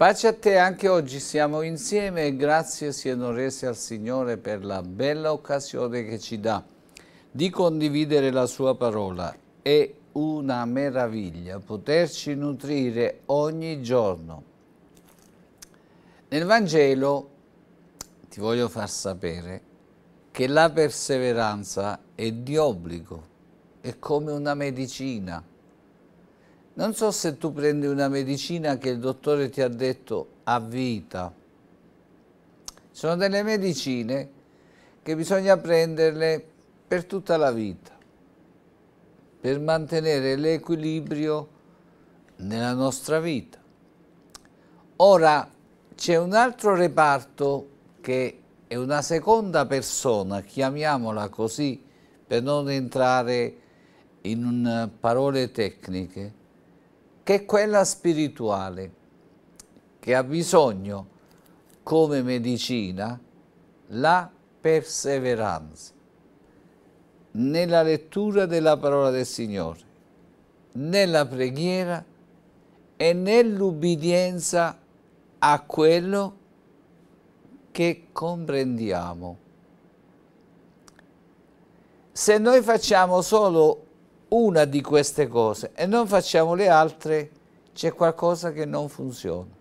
Pace a te, anche oggi siamo insieme e grazie siano rese al Signore per la bella occasione che ci dà di condividere la sua parola. È una meraviglia poterci nutrire ogni giorno. Nel Vangelo ti voglio far sapere che la perseveranza è di obbligo, è come una medicina non so se tu prendi una medicina che il dottore ti ha detto a vita. Sono delle medicine che bisogna prenderle per tutta la vita, per mantenere l'equilibrio nella nostra vita. Ora c'è un altro reparto che è una seconda persona, chiamiamola così per non entrare in parole tecniche, che quella spirituale, che ha bisogno come medicina la perseveranza nella lettura della parola del Signore, nella preghiera e nell'ubbidienza a quello che comprendiamo. Se noi facciamo solo una di queste cose e non facciamo le altre, c'è qualcosa che non funziona.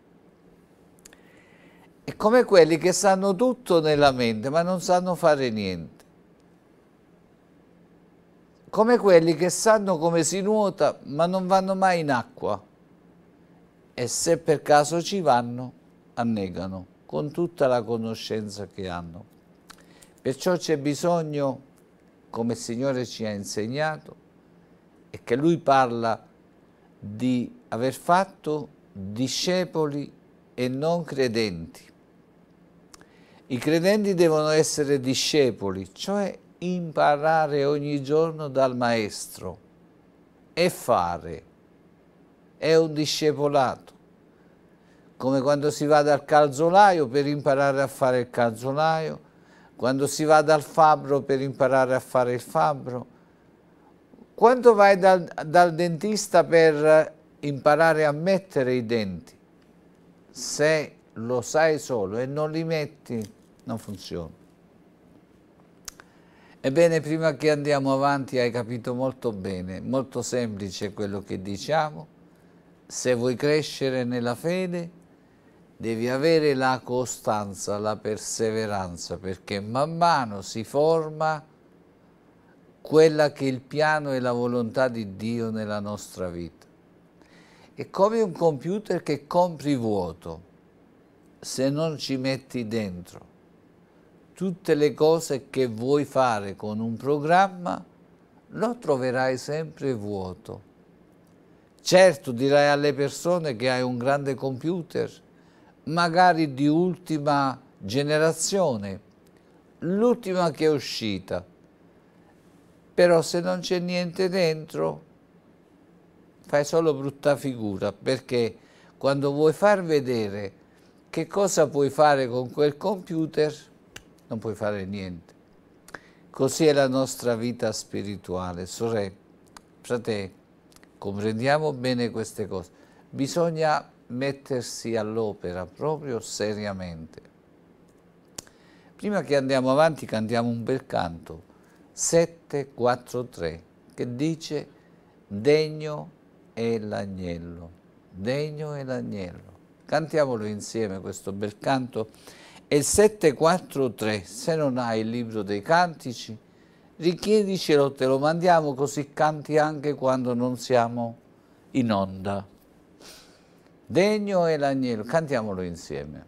È come quelli che sanno tutto nella mente ma non sanno fare niente. Come quelli che sanno come si nuota ma non vanno mai in acqua e se per caso ci vanno annegano con tutta la conoscenza che hanno. Perciò c'è bisogno, come il Signore ci ha insegnato, e che lui parla di aver fatto discepoli e non credenti. I credenti devono essere discepoli, cioè imparare ogni giorno dal maestro e fare. È un discepolato. Come quando si va dal calzolaio per imparare a fare il calzolaio, quando si va dal fabbro per imparare a fare il fabbro, quando vai dal, dal dentista per imparare a mettere i denti, se lo sai solo e non li metti, non funziona. Ebbene, prima che andiamo avanti, hai capito molto bene, molto semplice quello che diciamo. Se vuoi crescere nella fede, devi avere la costanza, la perseveranza, perché man mano si forma quella che è il piano e la volontà di Dio nella nostra vita. È come un computer che compri vuoto se non ci metti dentro tutte le cose che vuoi fare con un programma, lo troverai sempre vuoto. Certo dirai alle persone che hai un grande computer, magari di ultima generazione, l'ultima che è uscita, però se non c'è niente dentro fai solo brutta figura perché quando vuoi far vedere che cosa puoi fare con quel computer non puoi fare niente così è la nostra vita spirituale sorelle fratelli comprendiamo bene queste cose bisogna mettersi all'opera proprio seriamente prima che andiamo avanti cantiamo un bel canto 743 che dice degno è l'agnello, degno è l'agnello. Cantiamolo insieme questo bel canto. E 743, se non hai il libro dei cantici, richiedicelo, te lo mandiamo così canti anche quando non siamo in onda. Degno è l'agnello, cantiamolo insieme.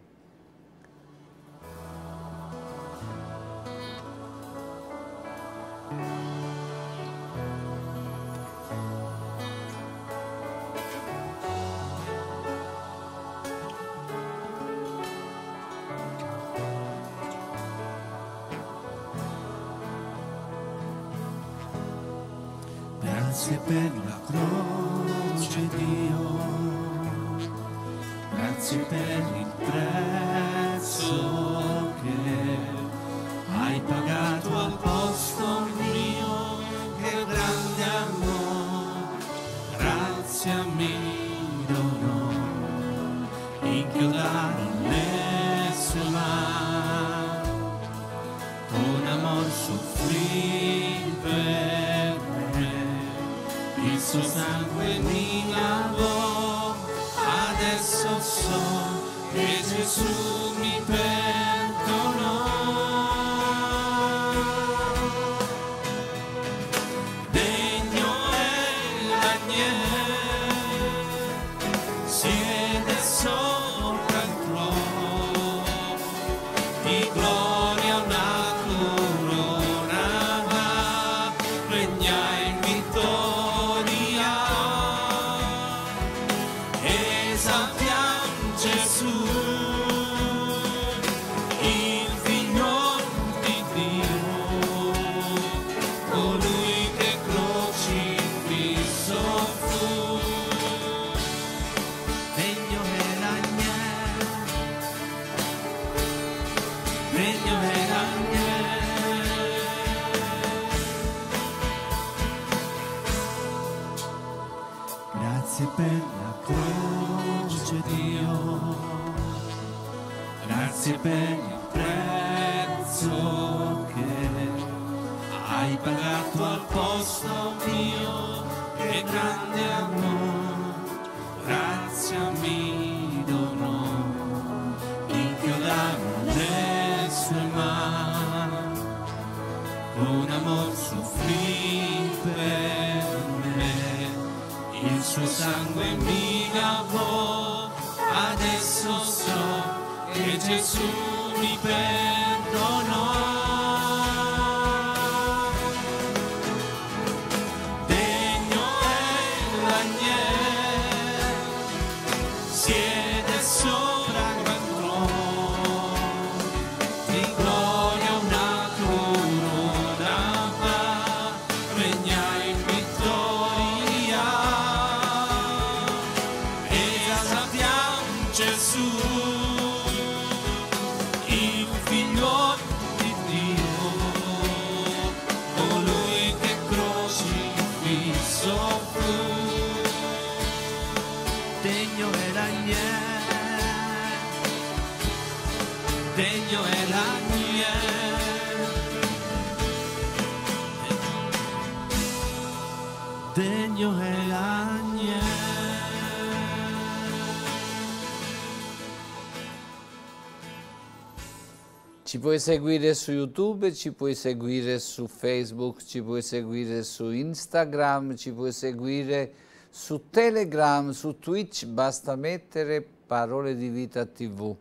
Ci puoi seguire su YouTube, ci puoi seguire su Facebook, ci puoi seguire su Instagram, ci puoi seguire su Telegram, su Twitch, basta mettere Parole di Vita TV.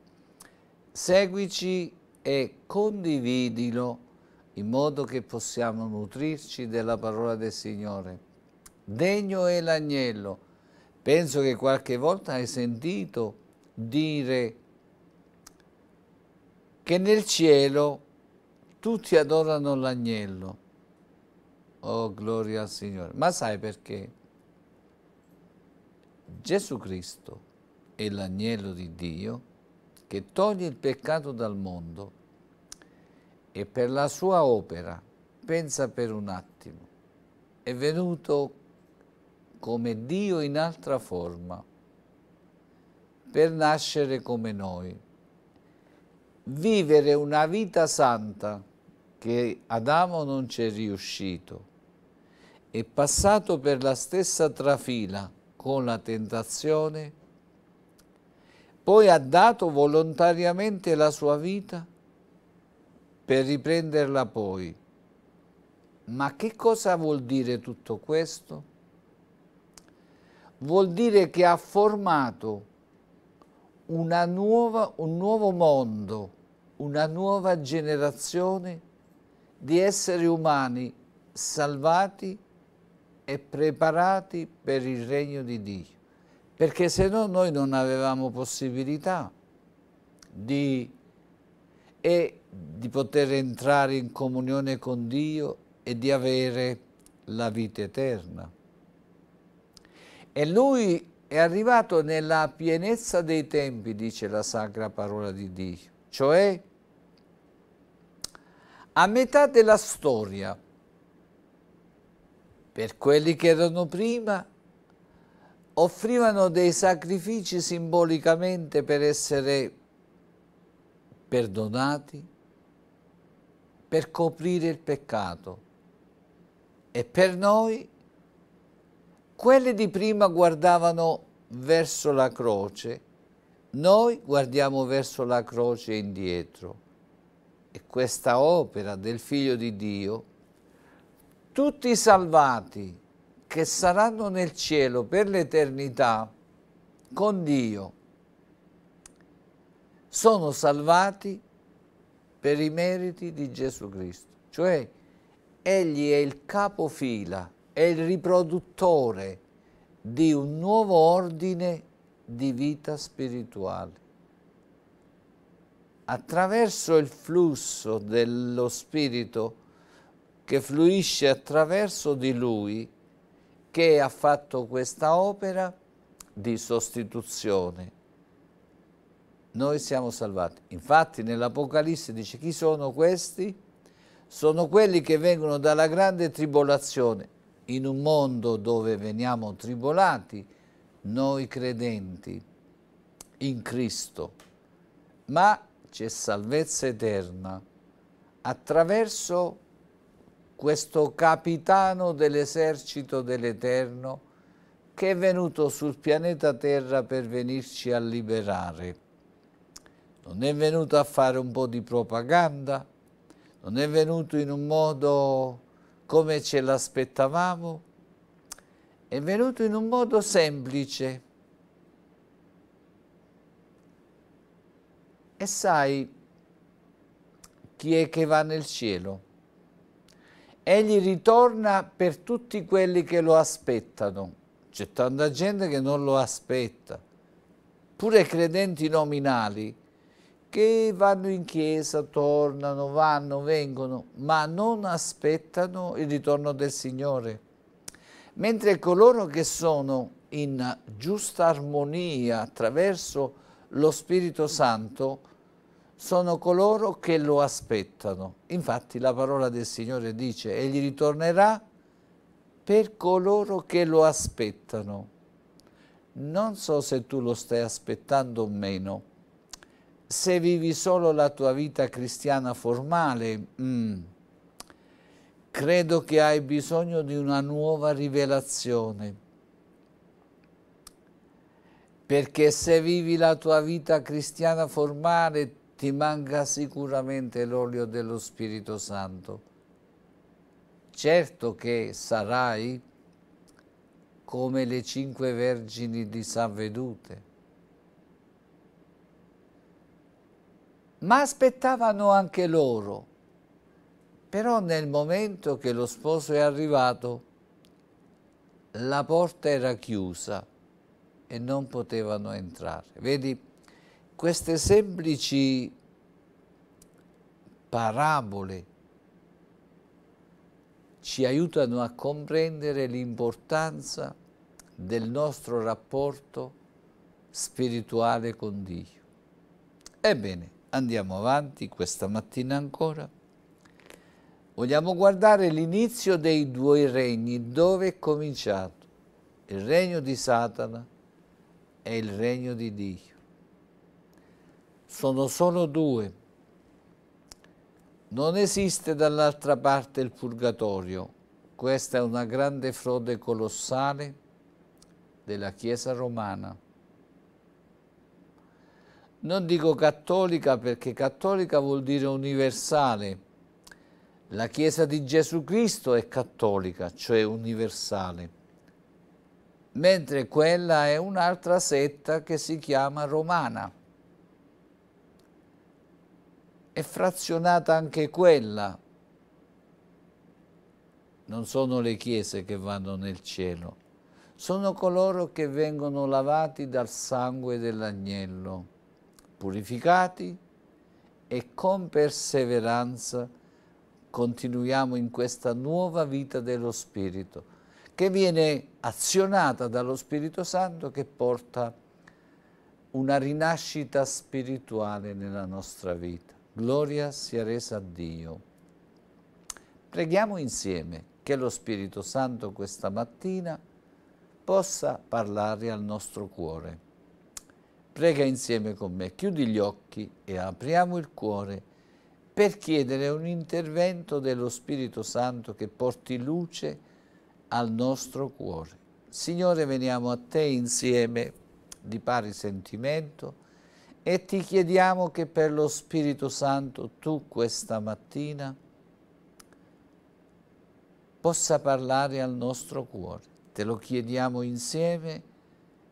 Seguici e condividilo in modo che possiamo nutrirci della parola del Signore. Degno è l'agnello. Penso che qualche volta hai sentito dire che nel cielo tutti adorano l'agnello. Oh, gloria al Signore. Ma sai perché? Gesù Cristo è l'agnello di Dio che toglie il peccato dal mondo e per la sua opera, pensa per un attimo, è venuto come Dio in altra forma per nascere come noi vivere una vita santa che Adamo non c'è riuscito. È passato per la stessa trafila con la tentazione, poi ha dato volontariamente la sua vita per riprenderla poi. Ma che cosa vuol dire tutto questo? Vuol dire che ha formato nuova, un nuovo mondo, una nuova generazione di esseri umani salvati e preparati per il regno di Dio. Perché se no noi non avevamo possibilità di, di poter entrare in comunione con Dio e di avere la vita eterna. E lui è arrivato nella pienezza dei tempi, dice la Sacra Parola di Dio, cioè a metà della storia, per quelli che erano prima, offrivano dei sacrifici simbolicamente per essere perdonati, per coprire il peccato. E per noi quelle di prima guardavano verso la croce, noi guardiamo verso la croce indietro. E questa opera del Figlio di Dio, tutti i salvati che saranno nel cielo per l'eternità con Dio, sono salvati per i meriti di Gesù Cristo. Cioè, Egli è il capofila è il riproduttore di un nuovo ordine di vita spirituale. Attraverso il flusso dello Spirito che fluisce attraverso di Lui, che ha fatto questa opera di sostituzione, noi siamo salvati. Infatti nell'Apocalisse dice chi sono questi? Sono quelli che vengono dalla grande tribolazione in un mondo dove veniamo tribolati, noi credenti in Cristo, ma c'è salvezza eterna attraverso questo capitano dell'esercito dell'Eterno che è venuto sul pianeta Terra per venirci a liberare. Non è venuto a fare un po' di propaganda, non è venuto in un modo come ce l'aspettavamo, è venuto in un modo semplice. E sai chi è che va nel cielo? Egli ritorna per tutti quelli che lo aspettano. C'è tanta gente che non lo aspetta, pure credenti nominali che vanno in chiesa, tornano, vanno, vengono, ma non aspettano il ritorno del Signore. Mentre coloro che sono in giusta armonia attraverso lo Spirito Santo sono coloro che lo aspettano. Infatti la parola del Signore dice, egli ritornerà per coloro che lo aspettano. Non so se tu lo stai aspettando o meno, se vivi solo la tua vita cristiana formale, mm, credo che hai bisogno di una nuova rivelazione. Perché se vivi la tua vita cristiana formale ti manca sicuramente l'olio dello Spirito Santo. Certo che sarai come le cinque vergini disavvedute ma aspettavano anche loro. Però nel momento che lo sposo è arrivato, la porta era chiusa e non potevano entrare. Vedi, queste semplici parabole ci aiutano a comprendere l'importanza del nostro rapporto spirituale con Dio. Ebbene, andiamo avanti questa mattina ancora. Vogliamo guardare l'inizio dei due regni, dove è cominciato il regno di Satana e il regno di Dio. Sono solo due. Non esiste dall'altra parte il purgatorio. Questa è una grande frode colossale della Chiesa romana. Non dico cattolica perché cattolica vuol dire universale. La Chiesa di Gesù Cristo è cattolica, cioè universale, mentre quella è un'altra setta che si chiama romana. È frazionata anche quella. Non sono le chiese che vanno nel cielo, sono coloro che vengono lavati dal sangue dell'agnello purificati e con perseveranza continuiamo in questa nuova vita dello Spirito che viene azionata dallo Spirito Santo che porta una rinascita spirituale nella nostra vita. Gloria sia resa a Dio. Preghiamo insieme che lo Spirito Santo questa mattina possa parlare al nostro cuore prega insieme con me, chiudi gli occhi e apriamo il cuore per chiedere un intervento dello Spirito Santo che porti luce al nostro cuore. Signore, veniamo a te insieme di pari sentimento e ti chiediamo che per lo Spirito Santo tu questa mattina possa parlare al nostro cuore. Te lo chiediamo insieme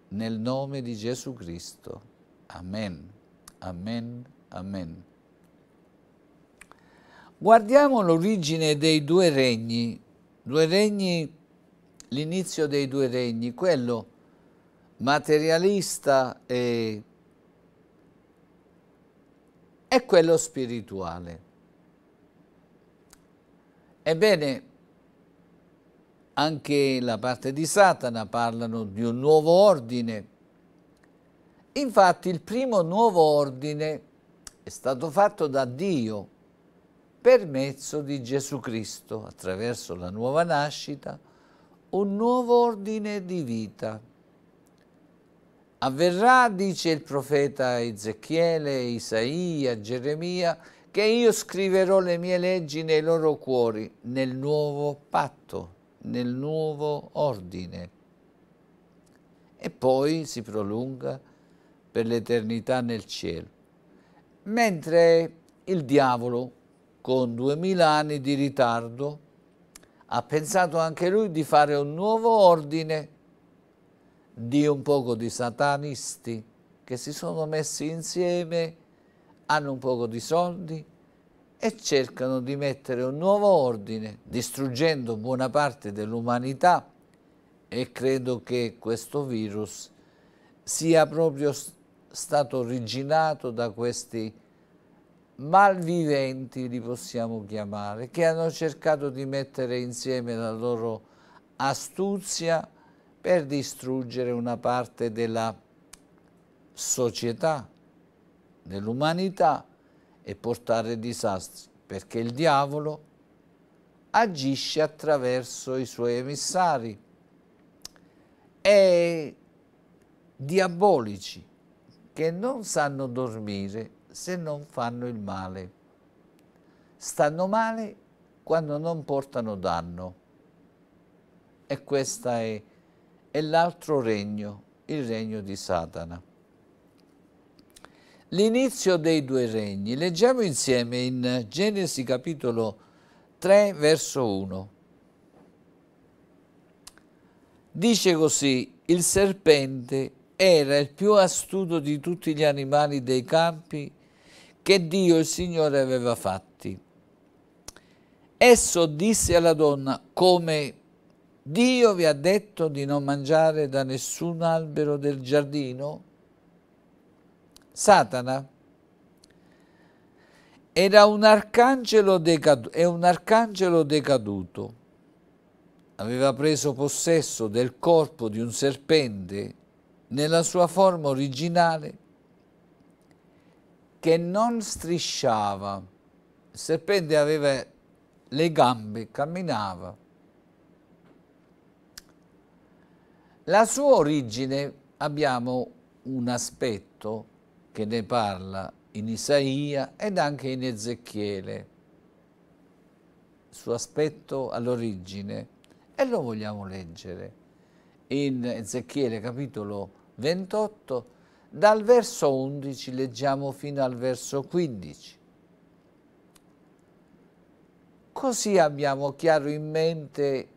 nel nome di Gesù Cristo. Amen, amen, amen. Guardiamo l'origine dei due regni, due regni, l'inizio dei due regni, quello materialista e, e quello spirituale. Ebbene, anche la parte di Satana parlano di un nuovo ordine. Infatti il primo nuovo ordine è stato fatto da Dio per mezzo di Gesù Cristo, attraverso la nuova nascita, un nuovo ordine di vita. Avverrà, dice il profeta Ezechiele, Isaia, Geremia, che io scriverò le mie leggi nei loro cuori, nel nuovo patto nel nuovo ordine e poi si prolunga per l'eternità nel cielo. Mentre il diavolo, con duemila anni di ritardo, ha pensato anche lui di fare un nuovo ordine di un poco di satanisti che si sono messi insieme, hanno un poco di soldi, e cercano di mettere un nuovo ordine, distruggendo buona parte dell'umanità e credo che questo virus sia proprio stato originato da questi malviventi, li possiamo chiamare, che hanno cercato di mettere insieme la loro astuzia per distruggere una parte della società, dell'umanità e portare disastri, perché il diavolo agisce attraverso i suoi emissari e diabolici che non sanno dormire se non fanno il male. Stanno male quando non portano danno. E questo è, è l'altro regno, il regno di Satana l'inizio dei due regni. Leggiamo insieme in Genesi capitolo 3 verso 1. Dice così, il serpente era il più astuto di tutti gli animali dei campi che Dio il Signore aveva fatti. Esso disse alla donna come Dio vi ha detto di non mangiare da nessun albero del giardino? Satana era un arcangelo, decaduto, è un arcangelo decaduto. Aveva preso possesso del corpo di un serpente nella sua forma originale che non strisciava. Il serpente aveva le gambe, camminava. La sua origine abbiamo un aspetto che ne parla in Isaia ed anche in Ezechiele, suo aspetto all'origine, e lo vogliamo leggere in Ezechiele capitolo 28, dal verso 11 leggiamo fino al verso 15. Così abbiamo chiaro in mente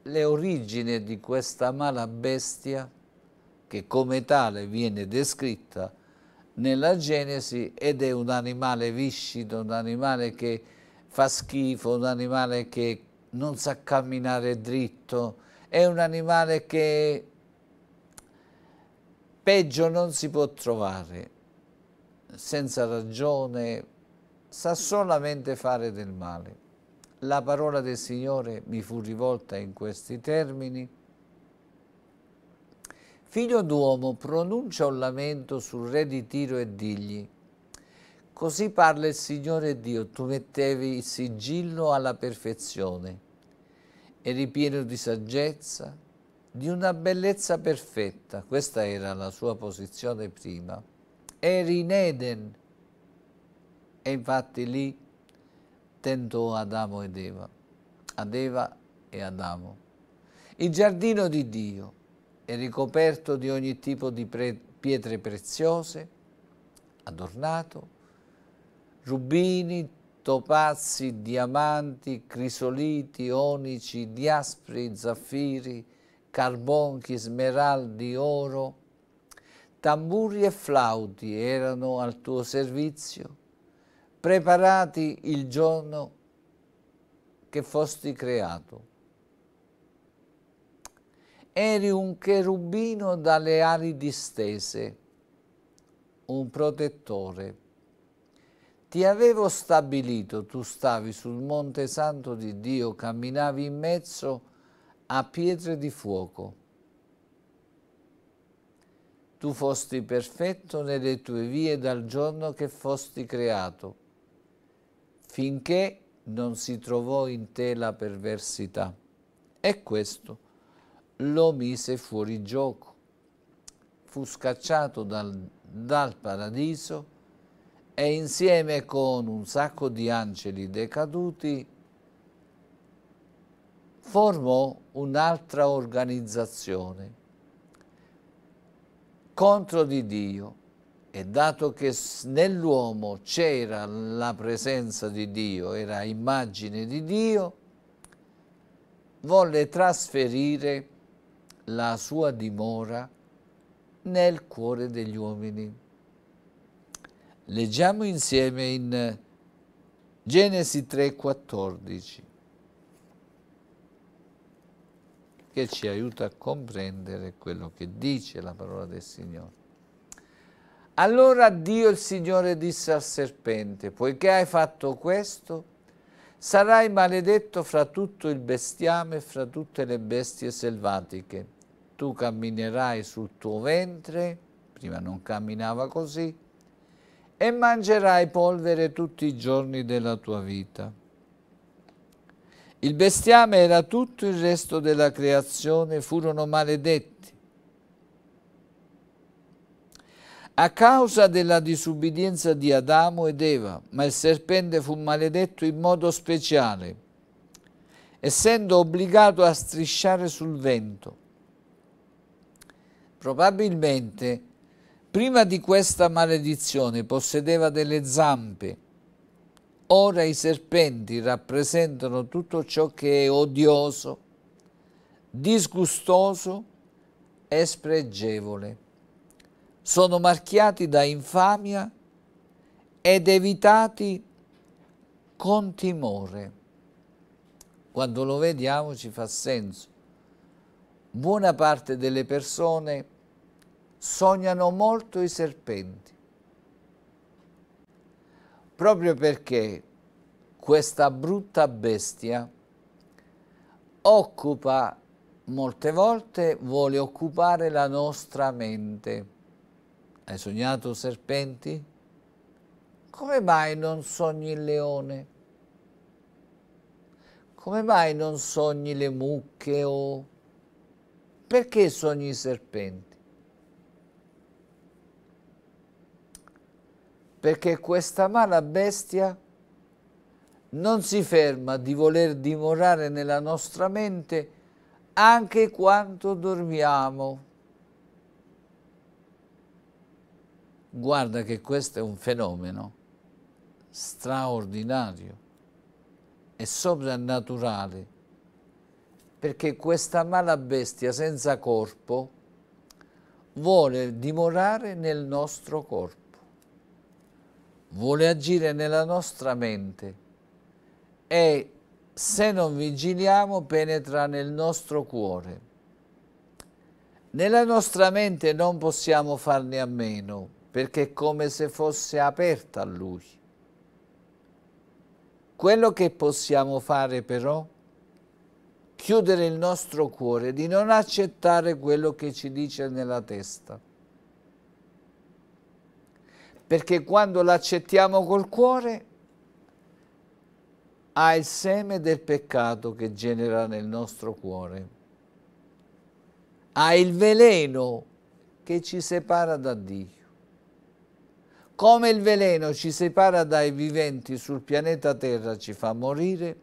le origini di questa mala bestia che come tale viene descritta nella Genesi ed è un animale viscido, un animale che fa schifo, un animale che non sa camminare dritto, è un animale che peggio non si può trovare, senza ragione, sa solamente fare del male. La parola del Signore mi fu rivolta in questi termini Figlio d'uomo, pronuncia un lamento sul re di Tiro e digli, Così parla il Signore Dio, tu mettevi il sigillo alla perfezione. Eri pieno di saggezza, di una bellezza perfetta, questa era la sua posizione prima. Eri in Eden e infatti lì tentò Adamo ed Eva, ad Eva e Adamo. Il giardino di Dio, e ricoperto di ogni tipo di pre pietre preziose, adornato, rubini, topazi, diamanti, crisoliti, onici, diaspri, zaffiri, carbonchi, smeraldi, oro. Tamburi e flauti erano al tuo servizio, preparati il giorno che fosti creato eri un cherubino dalle ali distese, un protettore. Ti avevo stabilito, tu stavi sul Monte Santo di Dio, camminavi in mezzo a pietre di fuoco. Tu fosti perfetto nelle tue vie dal giorno che fosti creato, finché non si trovò in te la perversità. È questo lo mise fuori gioco. Fu scacciato dal, dal paradiso e insieme con un sacco di angeli decaduti formò un'altra organizzazione contro di Dio e dato che nell'uomo c'era la presenza di Dio, era immagine di Dio, volle trasferire la sua dimora nel cuore degli uomini. Leggiamo insieme in Genesi 3,14 che ci aiuta a comprendere quello che dice la parola del Signore. Allora Dio il Signore disse al serpente, poiché hai fatto questo, sarai maledetto fra tutto il bestiame e fra tutte le bestie selvatiche tu camminerai sul tuo ventre, prima non camminava così, e mangerai polvere tutti i giorni della tua vita. Il bestiame era tutto il resto della creazione, furono maledetti. A causa della disubbidienza di Adamo ed Eva, ma il serpente fu maledetto in modo speciale, essendo obbligato a strisciare sul vento probabilmente prima di questa maledizione possedeva delle zampe. Ora i serpenti rappresentano tutto ciò che è odioso, disgustoso e spregevole. Sono marchiati da infamia ed evitati con timore. Quando lo vediamo ci fa senso. Buona parte delle persone sognano molto i serpenti. Proprio perché questa brutta bestia occupa molte volte vuole occupare la nostra mente. Hai sognato serpenti? Come mai non sogni il leone? Come mai non sogni le mucche o... Perché sogni i serpenti? perché questa mala bestia non si ferma di voler dimorare nella nostra mente anche quando dormiamo. Guarda che questo è un fenomeno straordinario e soprannaturale, perché questa mala bestia senza corpo vuole dimorare nel nostro corpo vuole agire nella nostra mente e se non vigiliamo penetra nel nostro cuore. Nella nostra mente non possiamo farne a meno perché è come se fosse aperta a lui. Quello che possiamo fare però chiudere il nostro cuore, di non accettare quello che ci dice nella testa perché quando l'accettiamo col cuore ha il seme del peccato che genera nel nostro cuore, ha il veleno che ci separa da Dio. Come il veleno ci separa dai viventi sul pianeta Terra, ci fa morire,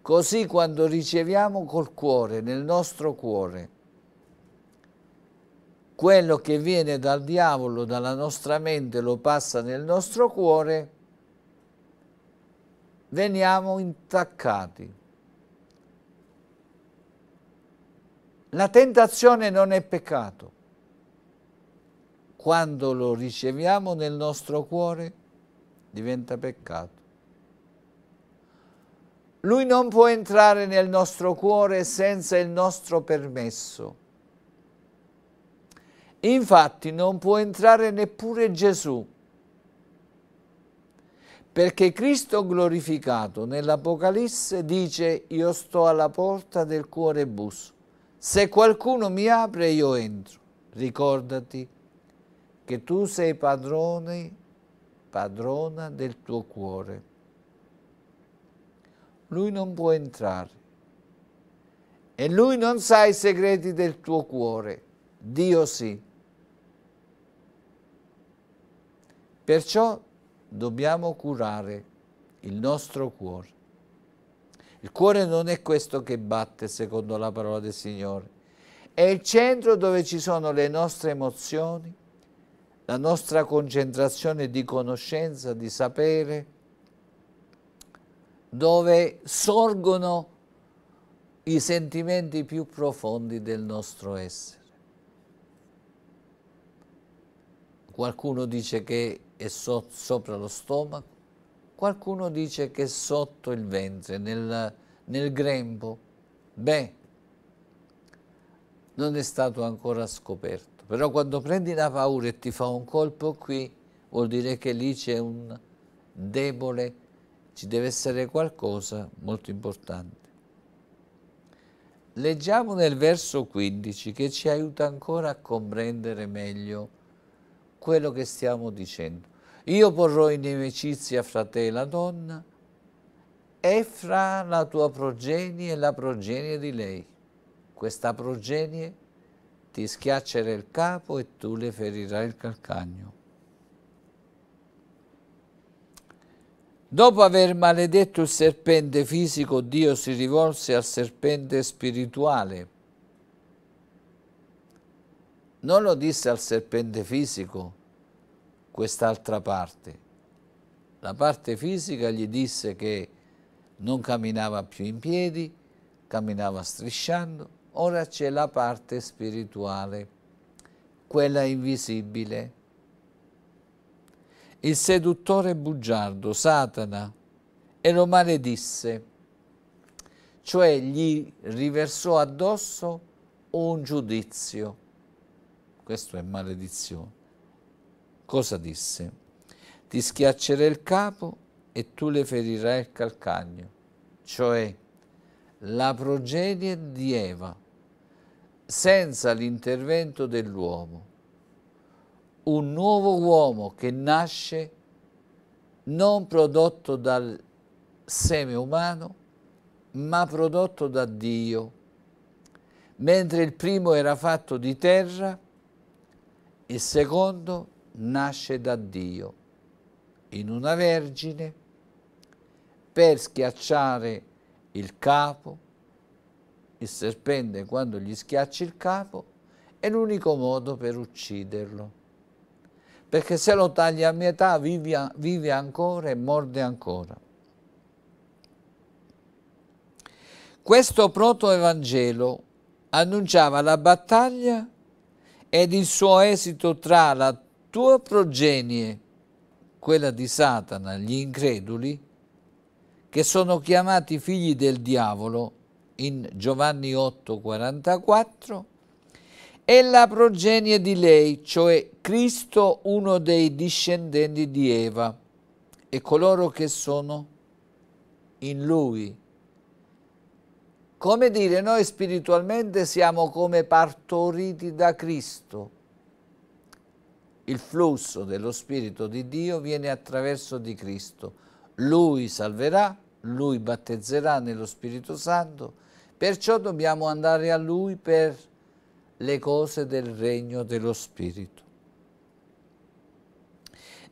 così quando riceviamo col cuore, nel nostro cuore, quello che viene dal diavolo, dalla nostra mente, lo passa nel nostro cuore, veniamo intaccati. La tentazione non è peccato. Quando lo riceviamo nel nostro cuore diventa peccato. Lui non può entrare nel nostro cuore senza il nostro permesso. Infatti non può entrare neppure Gesù, perché Cristo glorificato nell'Apocalisse dice io sto alla porta del cuore e busso, se qualcuno mi apre io entro, ricordati che tu sei padrone, padrona del tuo cuore. Lui non può entrare e lui non sa i segreti del tuo cuore, Dio sì. Perciò dobbiamo curare il nostro cuore. Il cuore non è questo che batte, secondo la parola del Signore. È il centro dove ci sono le nostre emozioni, la nostra concentrazione di conoscenza, di sapere, dove sorgono i sentimenti più profondi del nostro essere. Qualcuno dice che e so sopra lo stomaco, qualcuno dice che sotto il ventre, nel, nel grembo. Beh, non è stato ancora scoperto. Però quando prendi la paura e ti fa un colpo qui, vuol dire che lì c'è un debole, ci deve essere qualcosa molto importante. Leggiamo nel verso 15 che ci aiuta ancora a comprendere meglio quello che stiamo dicendo. Io porrò in amicizia fra te e la donna e fra la tua progenie e la progenie di lei. Questa progenie ti schiaccerà il capo e tu le ferirai il calcagno. Dopo aver maledetto il serpente fisico, Dio si rivolse al serpente spirituale. Non lo disse al serpente fisico, quest'altra parte. La parte fisica gli disse che non camminava più in piedi, camminava strisciando, ora c'è la parte spirituale, quella invisibile. Il seduttore bugiardo, Satana, e lo maledisse, cioè gli riversò addosso un giudizio. Questo è maledizione Cosa disse? Ti schiaccerai il capo e tu le ferirai il calcagno, cioè la progenie di Eva, senza l'intervento dell'uomo. Un nuovo uomo che nasce non prodotto dal seme umano, ma prodotto da Dio. Mentre il primo era fatto di terra, il secondo nasce da Dio in una vergine per schiacciare il capo, il serpente quando gli schiacci il capo è l'unico modo per ucciderlo. Perché se lo taglia a metà vive, vive ancora e morde ancora. Questo protoevangelo annunciava la battaglia ed il suo esito tra la tua progenie, quella di Satana, gli increduli, che sono chiamati figli del diavolo in Giovanni 8, 44, e la progenie di lei, cioè Cristo, uno dei discendenti di Eva, e coloro che sono in lui. Come dire, noi spiritualmente siamo come partoriti da Cristo, il flusso dello Spirito di Dio viene attraverso di Cristo. Lui salverà, lui battezzerà nello Spirito Santo, perciò dobbiamo andare a lui per le cose del regno dello Spirito.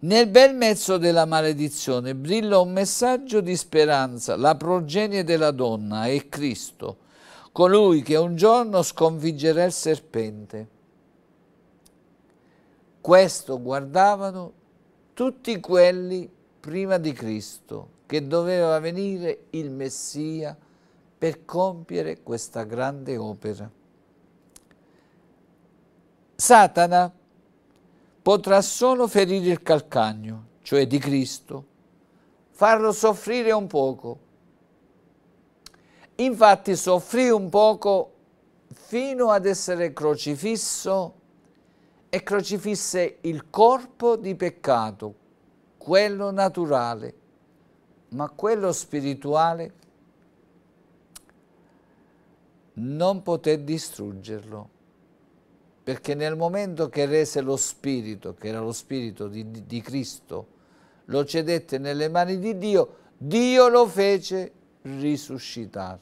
Nel bel mezzo della maledizione brilla un messaggio di speranza, la progenie della donna è Cristo, colui che un giorno sconfiggerà il serpente. Questo guardavano tutti quelli prima di Cristo, che doveva venire il Messia per compiere questa grande opera. Satana potrà solo ferire il calcagno, cioè di Cristo, farlo soffrire un poco. Infatti soffrì un poco fino ad essere crocifisso e crocifisse il corpo di peccato, quello naturale, ma quello spirituale non poté distruggerlo, perché nel momento che rese lo spirito, che era lo spirito di, di Cristo, lo cedette nelle mani di Dio, Dio lo fece risuscitare.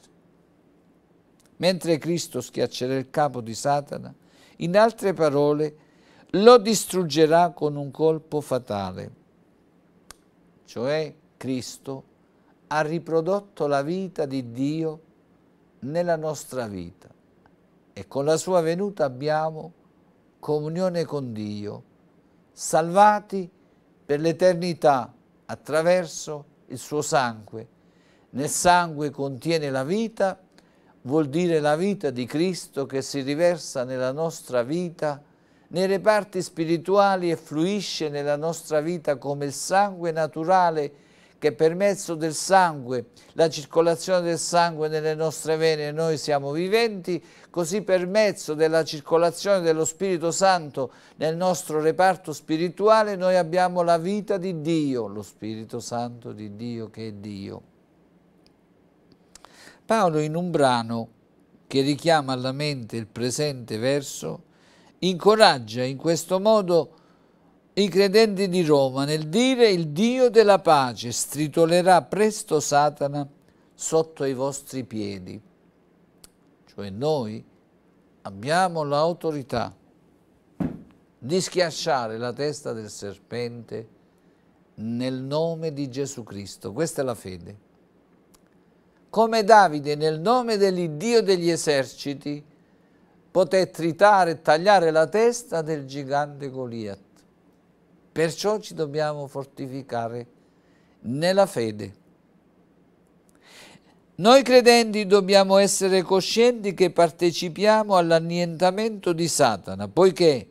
Mentre Cristo schiaccerà il capo di Satana, in altre parole, lo distruggerà con un colpo fatale. Cioè Cristo ha riprodotto la vita di Dio nella nostra vita e con la sua venuta abbiamo comunione con Dio, salvati per l'eternità attraverso il suo sangue. Nel sangue contiene la vita, vuol dire la vita di Cristo che si riversa nella nostra vita nei reparti spirituali e fluisce nella nostra vita come il sangue naturale che per mezzo del sangue, la circolazione del sangue nelle nostre vene noi siamo viventi, così per mezzo della circolazione dello Spirito Santo nel nostro reparto spirituale noi abbiamo la vita di Dio, lo Spirito Santo di Dio che è Dio. Paolo in un brano che richiama alla mente il presente verso Incoraggia in questo modo i credenti di Roma nel dire il Dio della pace stritolerà presto Satana sotto i vostri piedi. Cioè noi abbiamo l'autorità di schiacciare la testa del serpente nel nome di Gesù Cristo. Questa è la fede. Come Davide nel nome dell'Iddio degli eserciti poté tritare e tagliare la testa del gigante Goliath. Perciò ci dobbiamo fortificare nella fede. Noi credenti dobbiamo essere coscienti che partecipiamo all'annientamento di Satana, poiché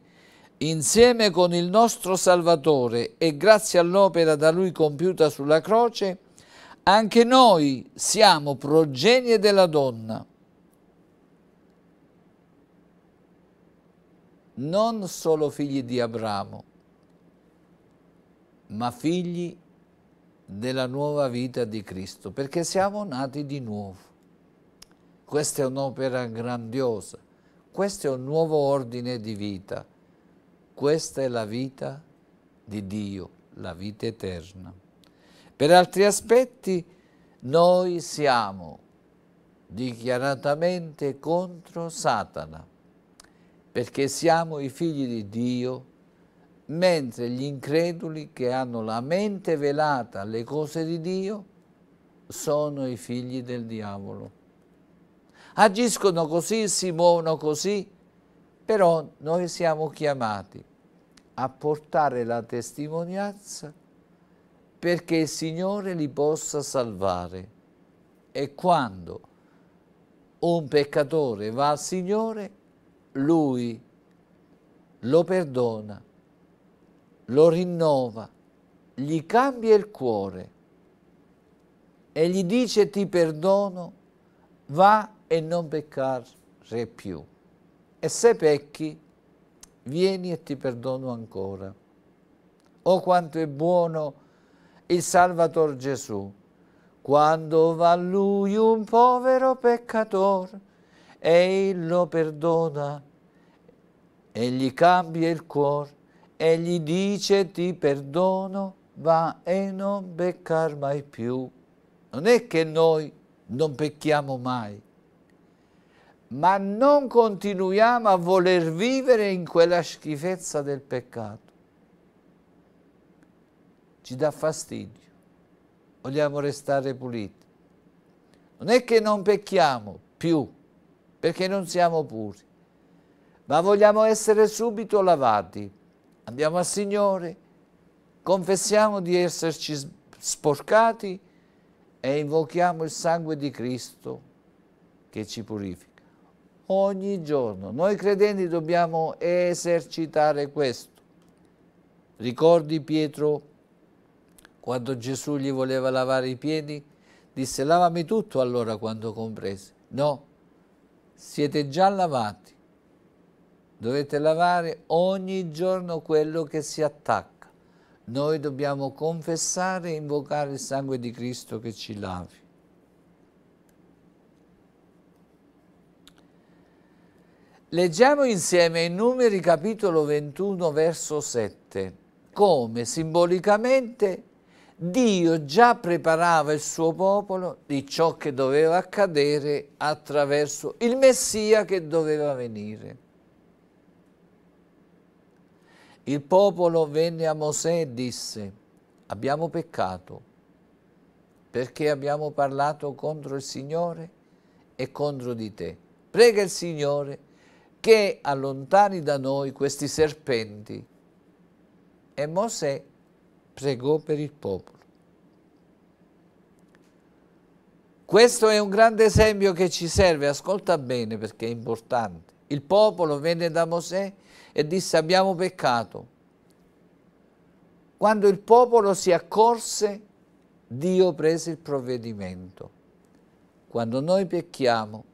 insieme con il nostro Salvatore e grazie all'opera da Lui compiuta sulla croce, anche noi siamo progenie della donna non solo figli di Abramo, ma figli della nuova vita di Cristo, perché siamo nati di nuovo. Questa è un'opera grandiosa, questo è un nuovo ordine di vita, questa è la vita di Dio, la vita eterna. Per altri aspetti noi siamo dichiaratamente contro Satana perché siamo i figli di Dio, mentre gli increduli che hanno la mente velata alle cose di Dio sono i figli del diavolo. Agiscono così, si muovono così, però noi siamo chiamati a portare la testimonianza perché il Signore li possa salvare. E quando un peccatore va al Signore, lui lo perdona, lo rinnova, gli cambia il cuore e gli dice ti perdono, va e non peccare più. E se pecchi, vieni e ti perdono ancora. Oh quanto è buono il Salvatore Gesù, quando va a lui un povero peccatore, e lo perdona e gli cambia il cuore e gli dice ti perdono, va e non peccar mai più. Non è che noi non pecchiamo mai, ma non continuiamo a voler vivere in quella schifezza del peccato. Ci dà fastidio, vogliamo restare puliti. Non è che non pecchiamo più, perché non siamo puri, ma vogliamo essere subito lavati. Andiamo al Signore, confessiamo di esserci sporcati e invochiamo il sangue di Cristo che ci purifica. Ogni giorno noi credenti dobbiamo esercitare questo. Ricordi Pietro quando Gesù gli voleva lavare i piedi? Disse lavami tutto allora quando comprese. No, siete già lavati Dovete lavare ogni giorno quello che si attacca. Noi dobbiamo confessare e invocare il sangue di Cristo che ci lavi. Leggiamo insieme in numeri capitolo 21 verso 7, come simbolicamente Dio già preparava il suo popolo di ciò che doveva accadere attraverso il Messia che doveva venire. Il popolo venne a Mosè e disse, abbiamo peccato perché abbiamo parlato contro il Signore e contro di te. Prega il Signore che allontani da noi questi serpenti. E Mosè pregò per il popolo. Questo è un grande esempio che ci serve, ascolta bene perché è importante. Il popolo venne da Mosè e e disse abbiamo peccato. Quando il popolo si accorse, Dio prese il provvedimento. Quando noi pecchiamo,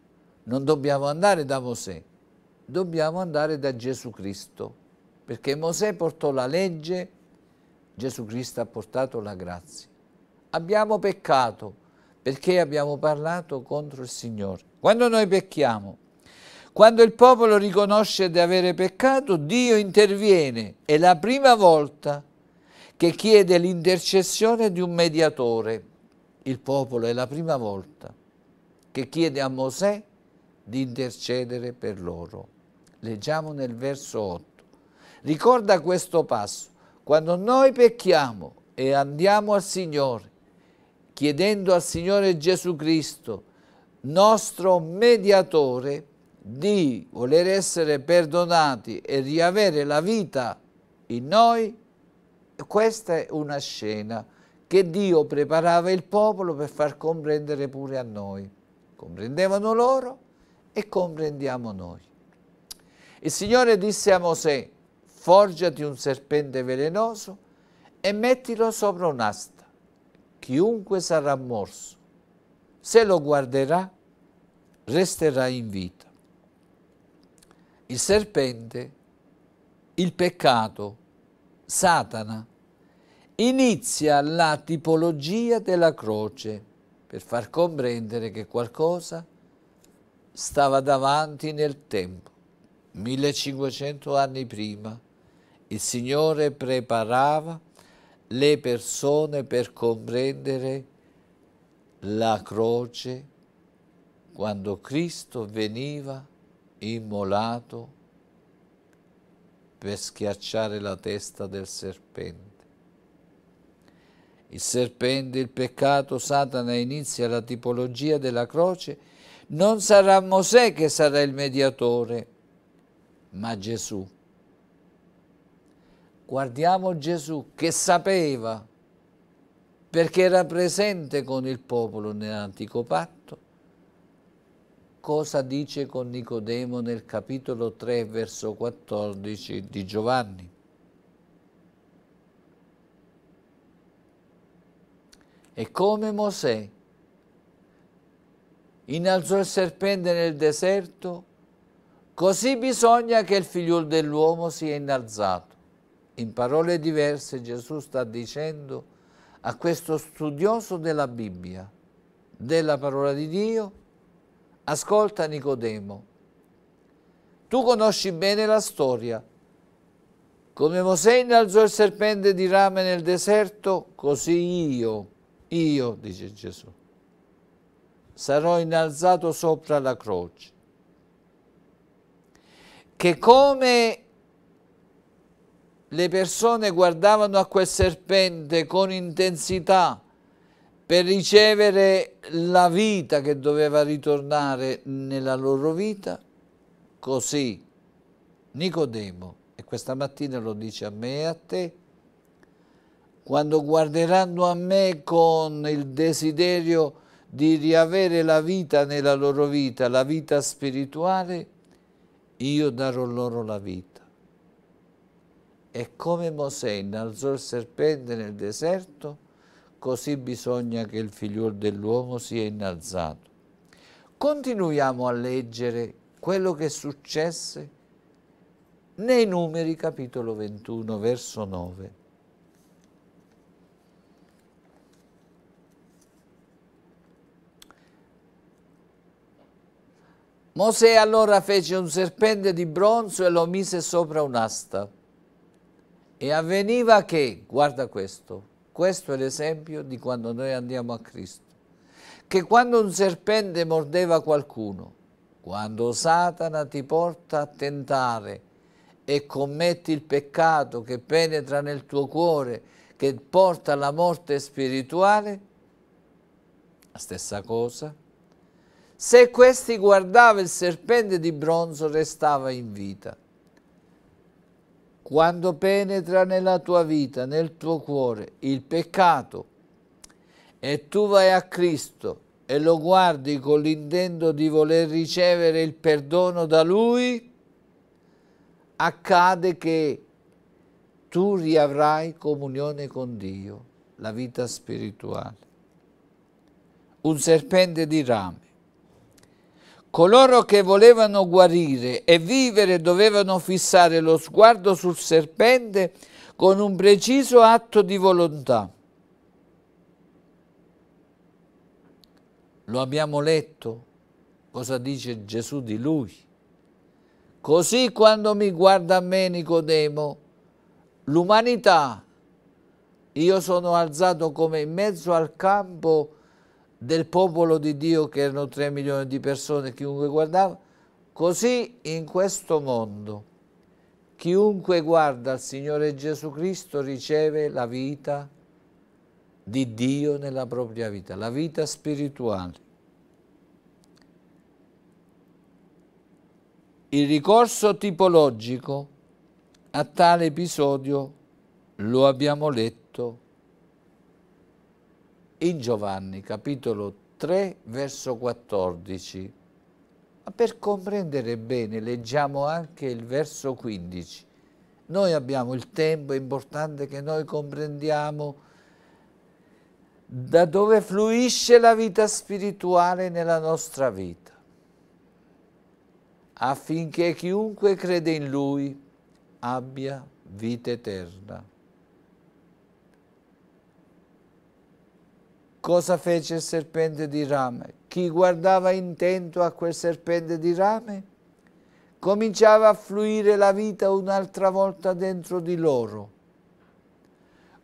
non dobbiamo andare da Mosè, dobbiamo andare da Gesù Cristo, perché Mosè portò la legge, Gesù Cristo ha portato la grazia. Abbiamo peccato perché abbiamo parlato contro il Signore. Quando noi pecchiamo, quando il popolo riconosce di avere peccato, Dio interviene. È la prima volta che chiede l'intercessione di un mediatore. Il popolo è la prima volta che chiede a Mosè di intercedere per loro. Leggiamo nel verso 8. Ricorda questo passo. Quando noi pecchiamo e andiamo al Signore, chiedendo al Signore Gesù Cristo, nostro mediatore, di voler essere perdonati e riavere la vita in noi, questa è una scena che Dio preparava il popolo per far comprendere pure a noi. Comprendevano loro e comprendiamo noi. Il Signore disse a Mosè, forgiati un serpente velenoso e mettilo sopra un'asta. Chiunque sarà morso, se lo guarderà, resterà in vita il serpente, il peccato, Satana, inizia la tipologia della croce per far comprendere che qualcosa stava davanti nel tempo. 1500 anni prima il Signore preparava le persone per comprendere la croce quando Cristo veniva immolato per schiacciare la testa del serpente. Il serpente, il peccato, Satana inizia la tipologia della croce. Non sarà Mosè che sarà il mediatore, ma Gesù. Guardiamo Gesù che sapeva, perché era presente con il popolo nell'antico patto, cosa dice con Nicodemo nel capitolo 3 verso 14 di Giovanni. E come Mosè innalzò il serpente nel deserto, così bisogna che il figliuolo dell'uomo sia innalzato. In parole diverse Gesù sta dicendo a questo studioso della Bibbia, della parola di Dio, Ascolta Nicodemo, tu conosci bene la storia. Come Mosè innalzò il serpente di rame nel deserto, così io, io, dice Gesù, sarò innalzato sopra la croce. Che come le persone guardavano a quel serpente con intensità, per ricevere la vita che doveva ritornare nella loro vita, così Nicodemo, e questa mattina lo dice a me e a te, quando guarderanno a me con il desiderio di riavere la vita nella loro vita, la vita spirituale, io darò loro la vita. E come Mosè innalzò il serpente nel deserto, così bisogna che il figliuolo dell'uomo sia innalzato. Continuiamo a leggere quello che successe nei numeri capitolo 21 verso 9. Mosè allora fece un serpente di bronzo e lo mise sopra un'asta. E avveniva che, guarda questo, questo è l'esempio di quando noi andiamo a Cristo. Che quando un serpente mordeva qualcuno, quando Satana ti porta a tentare e commetti il peccato che penetra nel tuo cuore, che porta alla morte spirituale, la stessa cosa. Se questi guardava il serpente di bronzo restava in vita quando penetra nella tua vita, nel tuo cuore, il peccato, e tu vai a Cristo e lo guardi con l'intento di voler ricevere il perdono da Lui, accade che tu riavrai comunione con Dio, la vita spirituale. Un serpente di rame Coloro che volevano guarire e vivere dovevano fissare lo sguardo sul serpente con un preciso atto di volontà. Lo abbiamo letto cosa dice Gesù di lui. Così quando mi guarda a me Nicodemo, l'umanità, io sono alzato come in mezzo al campo del popolo di Dio che erano 3 milioni di persone, chiunque guardava, così in questo mondo chiunque guarda al Signore Gesù Cristo riceve la vita di Dio nella propria vita, la vita spirituale. Il ricorso tipologico a tale episodio lo abbiamo letto in Giovanni capitolo 3 verso 14. Ma per comprendere bene leggiamo anche il verso 15. Noi abbiamo il tempo, è importante che noi comprendiamo da dove fluisce la vita spirituale nella nostra vita, affinché chiunque crede in Lui abbia vita eterna. Cosa fece il serpente di rame? Chi guardava intento a quel serpente di rame? Cominciava a fluire la vita un'altra volta dentro di loro.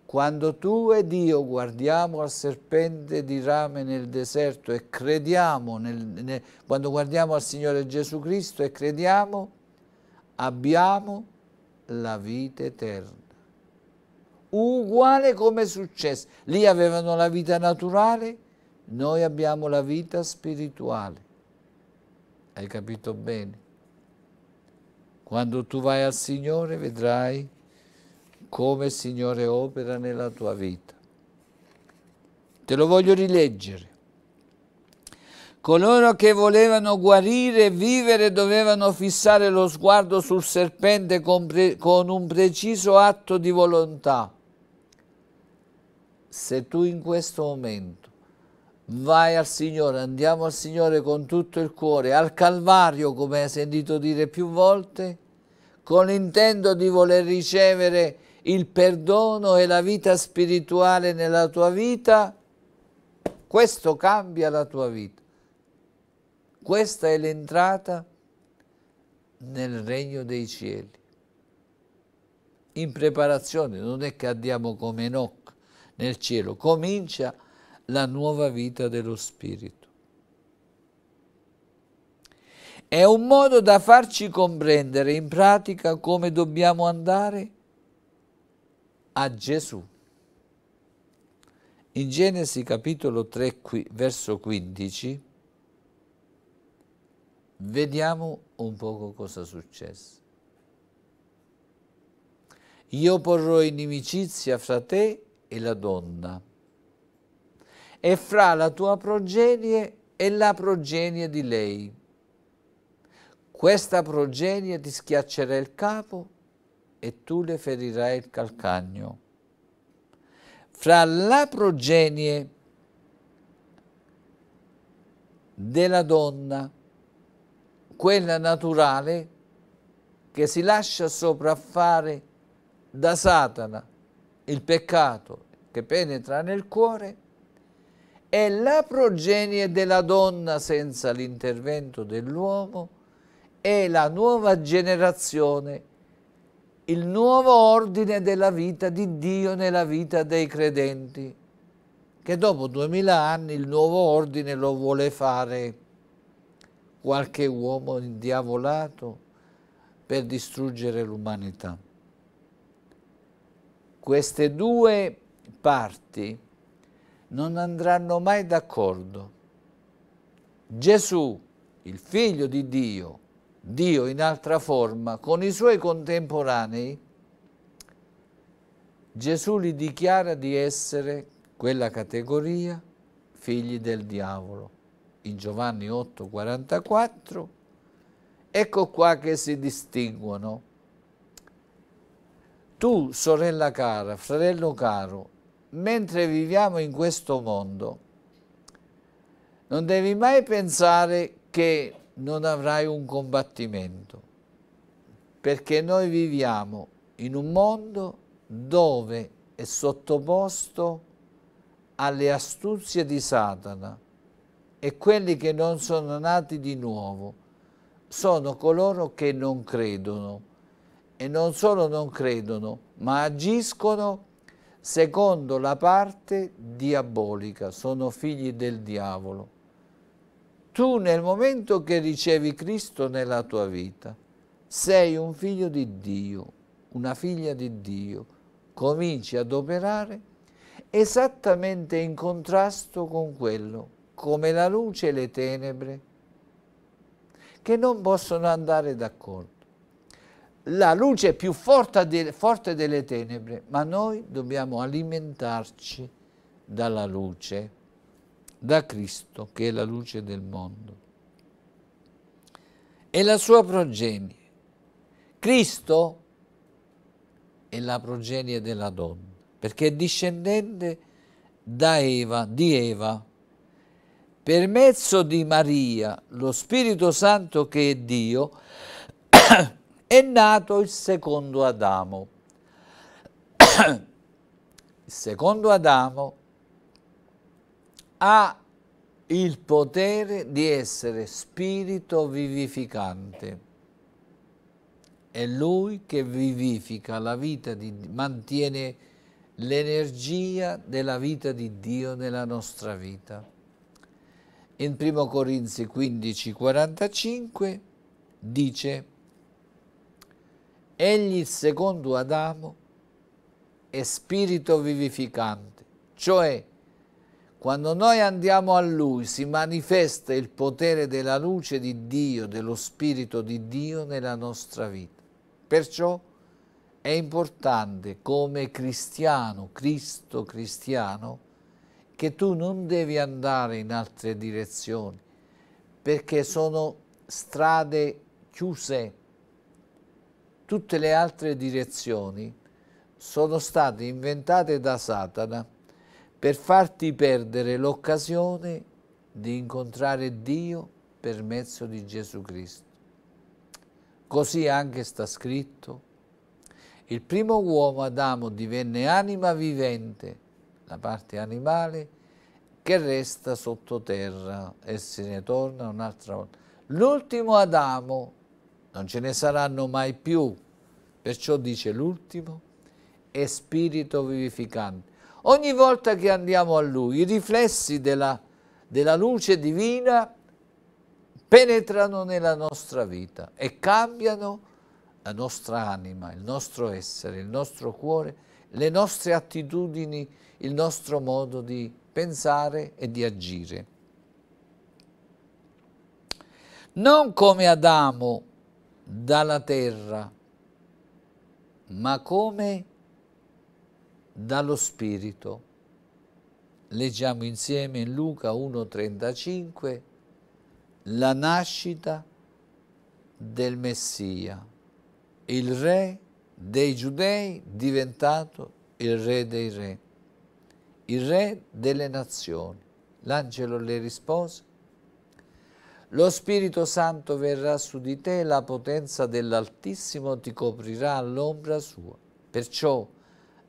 Quando tu ed io guardiamo al serpente di rame nel deserto e crediamo, nel, nel, quando guardiamo al Signore Gesù Cristo e crediamo, abbiamo la vita eterna uguale come è successo. Lì avevano la vita naturale, noi abbiamo la vita spirituale. Hai capito bene? Quando tu vai al Signore vedrai come il Signore opera nella tua vita. Te lo voglio rileggere. Coloro che volevano guarire e vivere dovevano fissare lo sguardo sul serpente con, con un preciso atto di volontà se tu in questo momento vai al Signore, andiamo al Signore con tutto il cuore, al Calvario, come hai sentito dire più volte, con l'intento di voler ricevere il perdono e la vita spirituale nella tua vita, questo cambia la tua vita. Questa è l'entrata nel regno dei cieli. In preparazione, non è che andiamo come no nel cielo, comincia la nuova vita dello Spirito. È un modo da farci comprendere in pratica come dobbiamo andare a Gesù. In Genesi capitolo 3, verso 15, vediamo un poco cosa successe. Io porrò inimicizia fra te e la donna, e fra la tua progenie e la progenie di lei. Questa progenie ti schiaccerà il capo e tu le ferirai il calcagno. Fra la progenie della donna, quella naturale, che si lascia sopraffare da Satana il peccato che penetra nel cuore è la progenie della donna senza l'intervento dell'uomo, è la nuova generazione, il nuovo ordine della vita di Dio nella vita dei credenti, che dopo duemila anni il nuovo ordine lo vuole fare qualche uomo indiavolato per distruggere l'umanità queste due parti non andranno mai d'accordo. Gesù, il figlio di Dio, Dio in altra forma, con i suoi contemporanei, Gesù li dichiara di essere quella categoria figli del diavolo. In Giovanni 8, 44, ecco qua che si distinguono tu, sorella cara, fratello caro, mentre viviamo in questo mondo, non devi mai pensare che non avrai un combattimento, perché noi viviamo in un mondo dove è sottoposto alle astuzie di Satana e quelli che non sono nati di nuovo sono coloro che non credono e non solo non credono, ma agiscono secondo la parte diabolica, sono figli del diavolo. Tu nel momento che ricevi Cristo nella tua vita, sei un figlio di Dio, una figlia di Dio, cominci ad operare esattamente in contrasto con quello, come la luce e le tenebre, che non possono andare d'accordo la luce è più forte delle tenebre, ma noi dobbiamo alimentarci dalla luce, da Cristo che è la luce del mondo. E la sua progenie. Cristo è la progenie della donna, perché è discendente da Eva, di Eva, per mezzo di Maria, lo Spirito Santo che è Dio, è nato il secondo Adamo. il secondo Adamo ha il potere di essere spirito vivificante. È lui che vivifica la vita, di, mantiene l'energia della vita di Dio nella nostra vita. In 1 Corinzi 15, 45 dice Egli il secondo Adamo è spirito vivificante, cioè quando noi andiamo a Lui si manifesta il potere della luce di Dio, dello Spirito di Dio nella nostra vita. Perciò è importante come cristiano, Cristo cristiano, che tu non devi andare in altre direzioni, perché sono strade chiuse, tutte le altre direzioni sono state inventate da Satana per farti perdere l'occasione di incontrare Dio per mezzo di Gesù Cristo. Così anche sta scritto, il primo uomo Adamo divenne anima vivente, la parte animale, che resta sottoterra e se ne torna un'altra volta. L'ultimo Adamo non ce ne saranno mai più. Perciò dice l'ultimo, è spirito vivificante. Ogni volta che andiamo a Lui, i riflessi della, della luce divina penetrano nella nostra vita e cambiano la nostra anima, il nostro essere, il nostro cuore, le nostre attitudini, il nostro modo di pensare e di agire. Non come Adamo dalla terra, ma come dallo Spirito. Leggiamo insieme in Luca 1,35 la nascita del Messia, il re dei giudei diventato il re dei re, il re delle nazioni. L'angelo le rispose, lo Spirito Santo verrà su di te e la potenza dell'Altissimo ti coprirà all'ombra sua. Perciò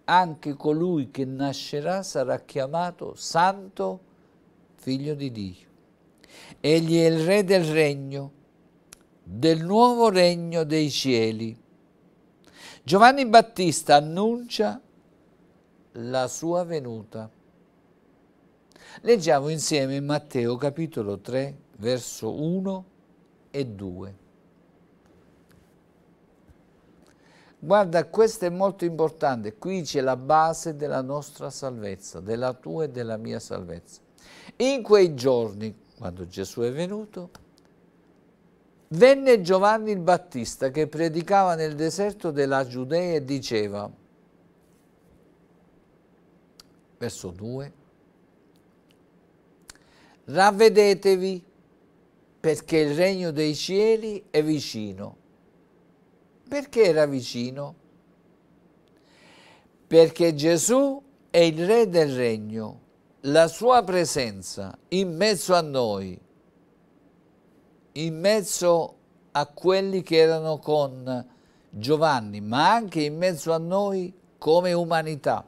anche colui che nascerà sarà chiamato Santo Figlio di Dio. Egli è il Re del Regno, del nuovo Regno dei Cieli. Giovanni Battista annuncia la sua venuta. Leggiamo insieme in Matteo capitolo 3, verso 1 e 2. Guarda, questo è molto importante, qui c'è la base della nostra salvezza, della tua e della mia salvezza. In quei giorni, quando Gesù è venuto, venne Giovanni il Battista che predicava nel deserto della Giudea e diceva, verso 2, ravvedetevi perché il regno dei cieli è vicino. Perché era vicino? Perché Gesù è il re del regno, la sua presenza in mezzo a noi, in mezzo a quelli che erano con Giovanni, ma anche in mezzo a noi come umanità.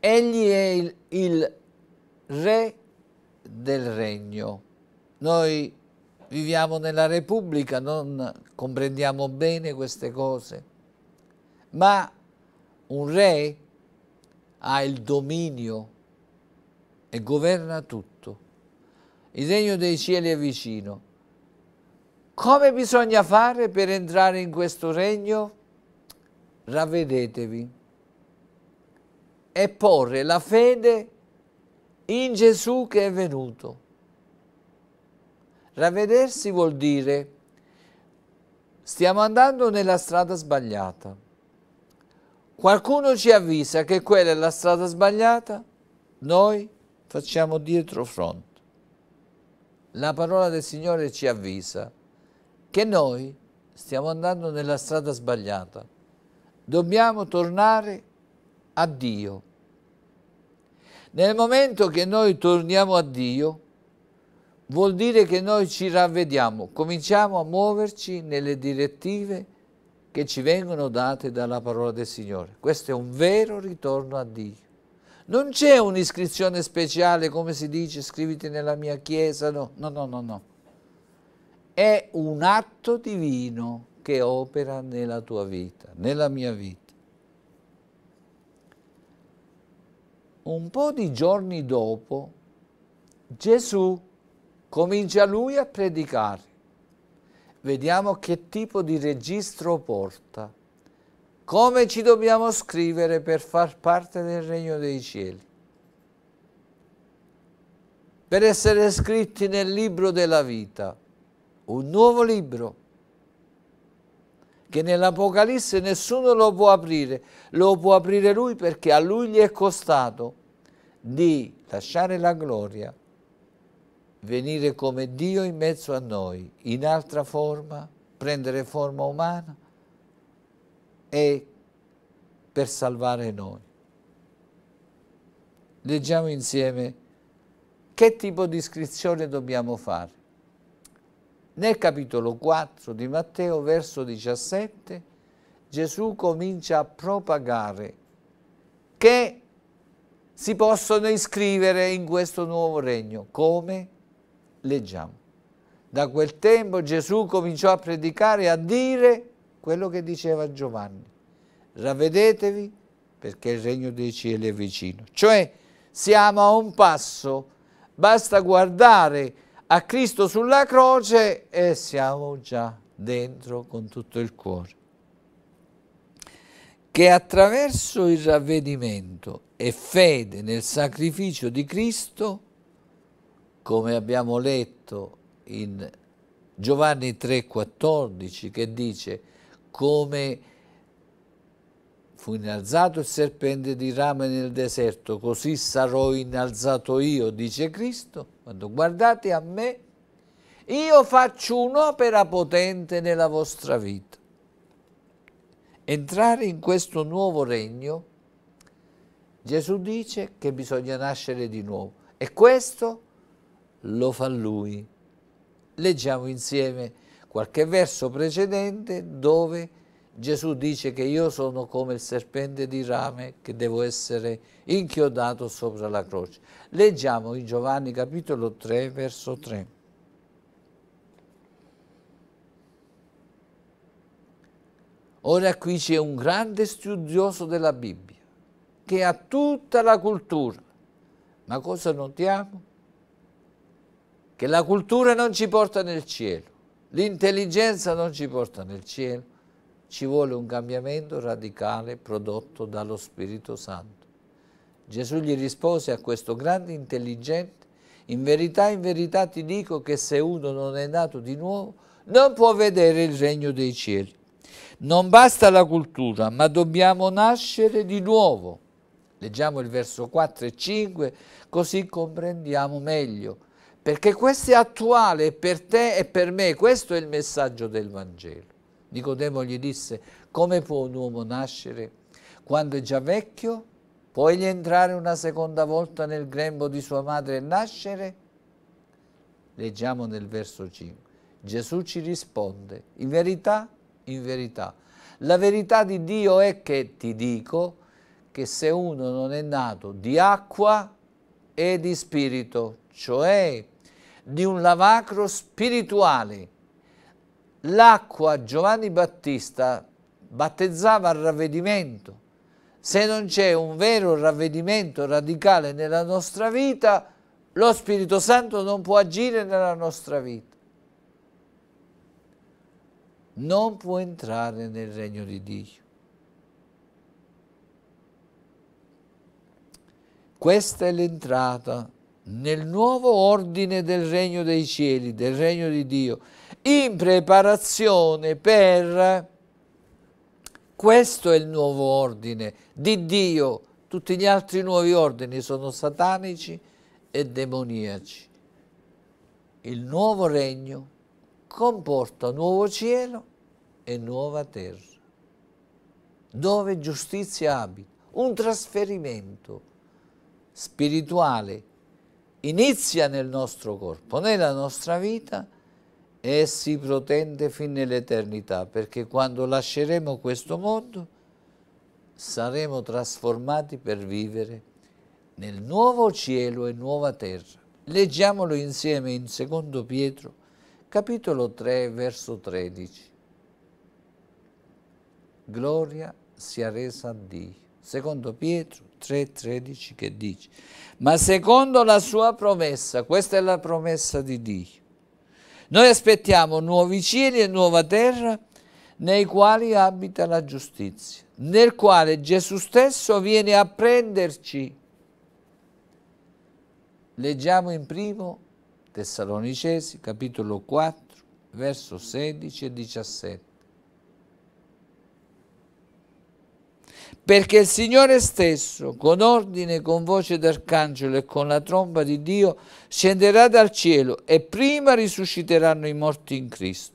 Egli è il, il re del regno noi viviamo nella Repubblica, non comprendiamo bene queste cose, ma un re ha il dominio e governa tutto. Il regno dei cieli è vicino. Come bisogna fare per entrare in questo regno? Ravvedetevi e porre la fede in Gesù che è venuto Ravvedersi vuol dire stiamo andando nella strada sbagliata. Qualcuno ci avvisa che quella è la strada sbagliata, noi facciamo dietro front. La parola del Signore ci avvisa che noi stiamo andando nella strada sbagliata. Dobbiamo tornare a Dio. Nel momento che noi torniamo a Dio, vuol dire che noi ci ravvediamo, cominciamo a muoverci nelle direttive che ci vengono date dalla parola del Signore. Questo è un vero ritorno a Dio. Non c'è un'iscrizione speciale, come si dice, scriviti nella mia chiesa, no, no, no, no. no. È un atto divino che opera nella tua vita, nella mia vita. Un po' di giorni dopo, Gesù comincia lui a predicare. Vediamo che tipo di registro porta, come ci dobbiamo scrivere per far parte del regno dei cieli. Per essere scritti nel libro della vita, un nuovo libro, che nell'Apocalisse nessuno lo può aprire, lo può aprire lui perché a lui gli è costato di lasciare la gloria venire come Dio in mezzo a noi, in altra forma, prendere forma umana e per salvare noi. Leggiamo insieme che tipo di iscrizione dobbiamo fare. Nel capitolo 4 di Matteo, verso 17, Gesù comincia a propagare che si possono iscrivere in questo nuovo regno. Come? Leggiamo. Da quel tempo Gesù cominciò a predicare e a dire quello che diceva Giovanni. Ravvedetevi perché il regno dei cieli è vicino. Cioè siamo a un passo, basta guardare a Cristo sulla croce e siamo già dentro con tutto il cuore. Che attraverso il ravvedimento e fede nel sacrificio di Cristo come abbiamo letto in Giovanni 3,14 che dice come fu innalzato il serpente di rame nel deserto, così sarò innalzato io, dice Cristo, quando guardate a me, io faccio un'opera potente nella vostra vita. Entrare in questo nuovo regno, Gesù dice che bisogna nascere di nuovo e questo lo fa lui. Leggiamo insieme qualche verso precedente dove Gesù dice che io sono come il serpente di rame che devo essere inchiodato sopra la croce. Leggiamo in Giovanni capitolo 3 verso 3. Ora qui c'è un grande studioso della Bibbia che ha tutta la cultura, ma cosa notiamo? che la cultura non ci porta nel cielo, l'intelligenza non ci porta nel cielo, ci vuole un cambiamento radicale prodotto dallo Spirito Santo. Gesù gli rispose a questo grande intelligente, in verità, in verità ti dico che se uno non è nato di nuovo, non può vedere il regno dei cieli. Non basta la cultura, ma dobbiamo nascere di nuovo. Leggiamo il verso 4 e 5, così comprendiamo meglio perché questo è attuale per te e per me, questo è il messaggio del Vangelo. Nicodemo gli disse, come può un uomo nascere quando è già vecchio? Può egli entrare una seconda volta nel grembo di sua madre e nascere? Leggiamo nel verso 5. Gesù ci risponde, in verità, in verità. La verità di Dio è che ti dico che se uno non è nato di acqua e di spirito, cioè di un lavacro spirituale. L'acqua Giovanni Battista battezzava il ravvedimento. Se non c'è un vero ravvedimento radicale nella nostra vita, lo Spirito Santo non può agire nella nostra vita. Non può entrare nel regno di Dio. Questa è l'entrata nel nuovo ordine del regno dei cieli, del regno di Dio, in preparazione per... Questo è il nuovo ordine di Dio. Tutti gli altri nuovi ordini sono satanici e demoniaci. Il nuovo regno comporta nuovo cielo e nuova terra, dove giustizia abita, un trasferimento spirituale inizia nel nostro corpo, nella nostra vita e si protende fin nell'eternità, perché quando lasceremo questo mondo saremo trasformati per vivere nel nuovo cielo e nuova terra. Leggiamolo insieme in secondo Pietro, capitolo 3, verso 13. Gloria sia resa a Dio. Secondo Pietro, 3,13 che dice, ma secondo la sua promessa, questa è la promessa di Dio, noi aspettiamo nuovi cieli e nuova terra nei quali abita la giustizia, nel quale Gesù stesso viene a prenderci. Leggiamo in primo Tessalonicesi, capitolo 4, verso 16 e 17. perché il Signore stesso, con ordine, con voce d'arcangelo e con la tromba di Dio, scenderà dal cielo e prima risusciteranno i morti in Cristo.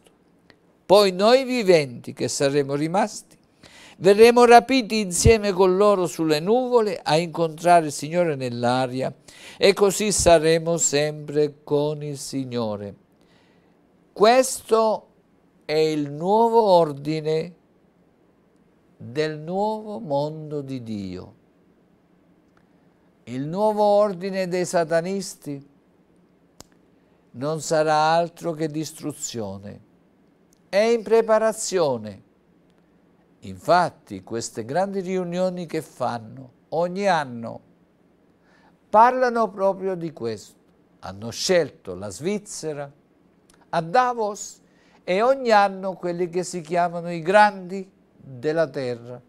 Poi noi viventi che saremo rimasti, verremo rapiti insieme con loro sulle nuvole a incontrare il Signore nell'aria e così saremo sempre con il Signore. Questo è il nuovo ordine del nuovo mondo di Dio. Il nuovo ordine dei satanisti non sarà altro che distruzione. È in preparazione. Infatti queste grandi riunioni che fanno ogni anno parlano proprio di questo. Hanno scelto la Svizzera, a Davos e ogni anno quelli che si chiamano i grandi della terra.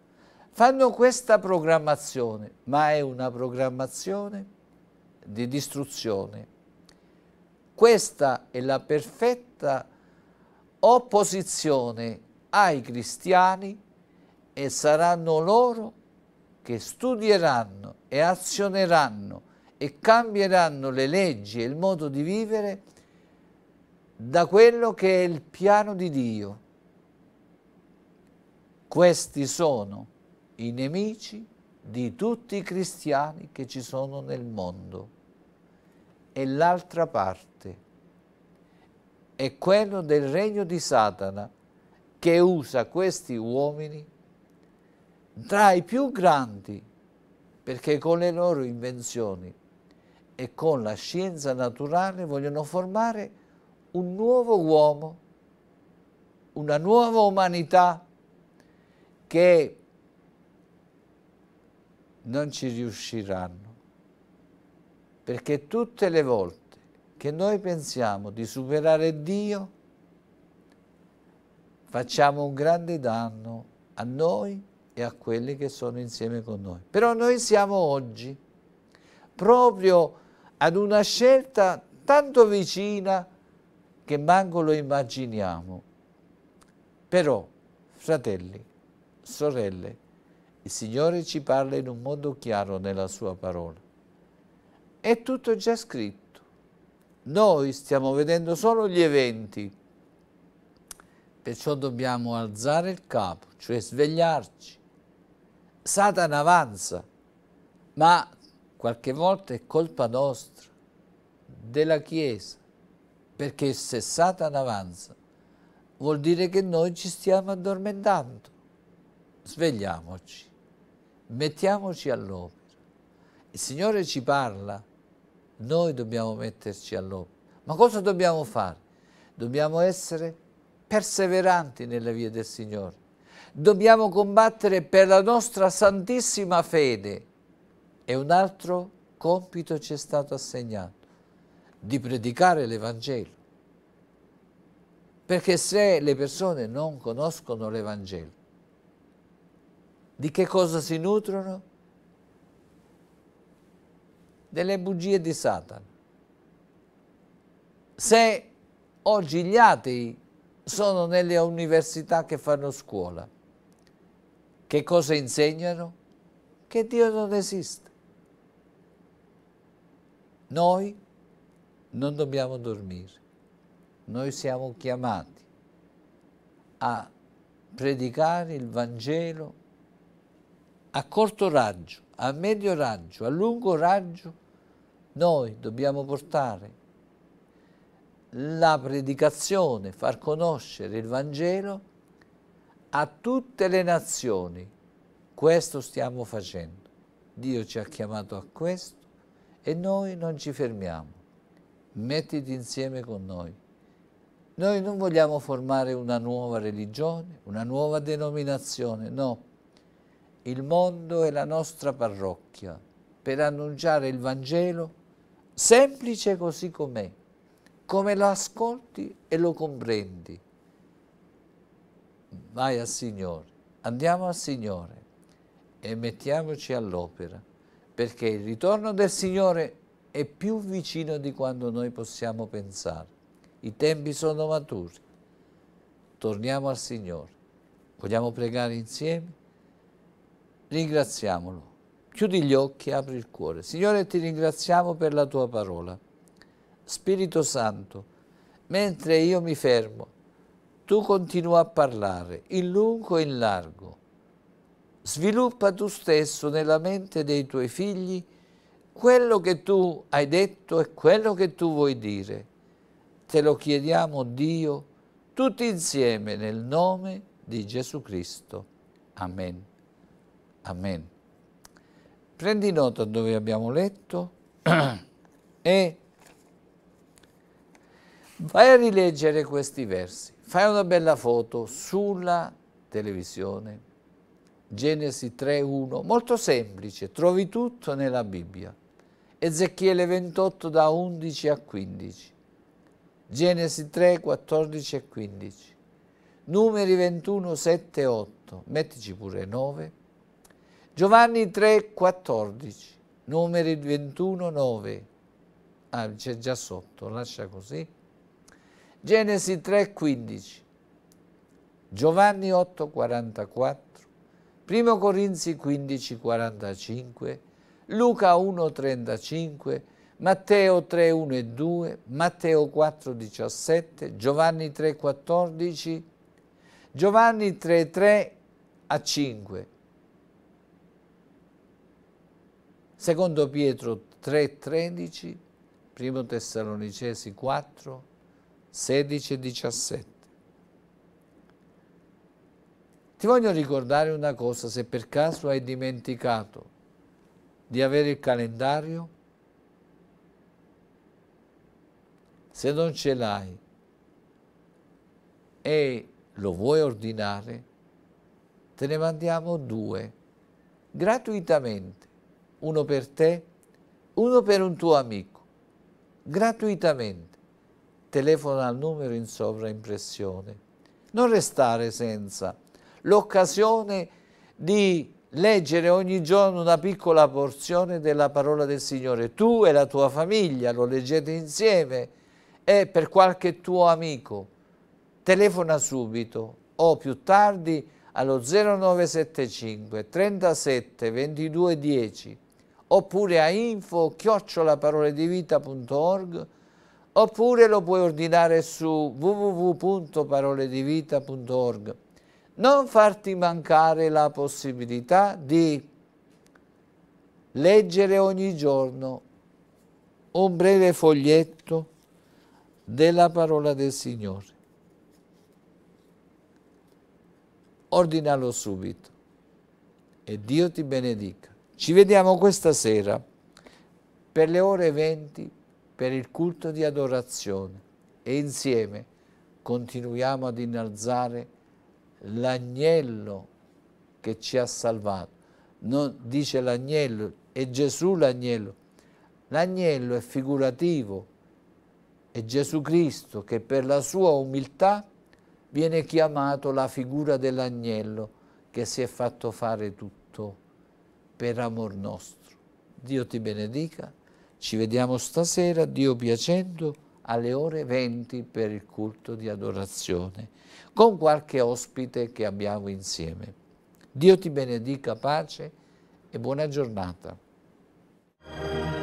Fanno questa programmazione, ma è una programmazione di distruzione. Questa è la perfetta opposizione ai cristiani e saranno loro che studieranno e azioneranno e cambieranno le leggi e il modo di vivere da quello che è il piano di Dio questi sono i nemici di tutti i cristiani che ci sono nel mondo. E l'altra parte è quello del regno di Satana che usa questi uomini tra i più grandi perché con le loro invenzioni e con la scienza naturale vogliono formare un nuovo uomo, una nuova umanità che non ci riusciranno. Perché tutte le volte che noi pensiamo di superare Dio, facciamo un grande danno a noi e a quelli che sono insieme con noi. Però noi siamo oggi proprio ad una scelta tanto vicina che manco lo immaginiamo. Però, fratelli, Sorelle, il Signore ci parla in un modo chiaro nella sua parola. È tutto già scritto. Noi stiamo vedendo solo gli eventi. Perciò dobbiamo alzare il capo, cioè svegliarci. Satana avanza, ma qualche volta è colpa nostra, della Chiesa, perché se Satana avanza vuol dire che noi ci stiamo addormentando svegliamoci, mettiamoci all'opera. Il Signore ci parla, noi dobbiamo metterci all'opera. Ma cosa dobbiamo fare? Dobbiamo essere perseveranti nelle vie del Signore. Dobbiamo combattere per la nostra santissima fede. E un altro compito ci è stato assegnato, di predicare l'Evangelo. Perché se le persone non conoscono l'Evangelo, di che cosa si nutrono? Delle bugie di Satana. Se oggi gli atei sono nelle università che fanno scuola, che cosa insegnano? Che Dio non esiste. Noi non dobbiamo dormire. Noi siamo chiamati a predicare il Vangelo a corto raggio, a medio raggio, a lungo raggio, noi dobbiamo portare la predicazione, far conoscere il Vangelo a tutte le nazioni. Questo stiamo facendo. Dio ci ha chiamato a questo e noi non ci fermiamo. Mettiti insieme con noi. Noi non vogliamo formare una nuova religione, una nuova denominazione, no il mondo e la nostra parrocchia per annunciare il Vangelo semplice così com'è, come lo ascolti e lo comprendi. Vai al Signore, andiamo al Signore e mettiamoci all'opera, perché il ritorno del Signore è più vicino di quanto noi possiamo pensare. I tempi sono maturi. Torniamo al Signore. Vogliamo pregare insieme? ringraziamolo. Chiudi gli occhi apri il cuore. Signore, ti ringraziamo per la tua parola. Spirito Santo, mentre io mi fermo, tu continua a parlare in lungo e in largo. Sviluppa tu stesso nella mente dei tuoi figli quello che tu hai detto e quello che tu vuoi dire. Te lo chiediamo, Dio, tutti insieme nel nome di Gesù Cristo. Amen. Amen. Prendi nota dove abbiamo letto e vai a rileggere questi versi. Fai una bella foto sulla televisione. Genesi 3.1, molto semplice, trovi tutto nella Bibbia. Ezechiele 28 da 11 a 15. Genesi 3, 14 e 15, Numeri 21, 7 e 8, mettici pure 9, Giovanni 3, 14, numeri 21, 9. Ah, c'è già sotto, lascia così. Genesi 3, 15. Giovanni 8, 44. 1 Corinzi 15, 45. Luca 1, 35. Matteo 3, 1 e 2, Matteo 4, 17, Giovanni 3, 14, Giovanni 3, 3 a 5, Secondo Pietro 3,13, primo Tessalonicesi 4, 16 e 17. Ti voglio ricordare una cosa, se per caso hai dimenticato di avere il calendario, se non ce l'hai e lo vuoi ordinare, te ne mandiamo due gratuitamente uno per te, uno per un tuo amico, gratuitamente. Telefona al numero in sovraimpressione. Non restare senza l'occasione di leggere ogni giorno una piccola porzione della parola del Signore. Tu e la tua famiglia lo leggete insieme e per qualche tuo amico. Telefona subito o più tardi allo 0975 37 22 10 oppure a info chiocciolaparoledivita.org oppure lo puoi ordinare su www.paroledivita.org. Non farti mancare la possibilità di leggere ogni giorno un breve foglietto della parola del Signore. Ordinalo subito e Dio ti benedica. Ci vediamo questa sera per le ore 20 per il culto di adorazione e insieme continuiamo ad innalzare l'agnello che ci ha salvato. Non dice l'agnello, è Gesù l'agnello. L'agnello è figurativo, è Gesù Cristo che per la sua umiltà viene chiamato la figura dell'agnello che si è fatto fare tutto per amor nostro. Dio ti benedica, ci vediamo stasera, Dio piacendo, alle ore 20 per il culto di adorazione, con qualche ospite che abbiamo insieme. Dio ti benedica, pace e buona giornata.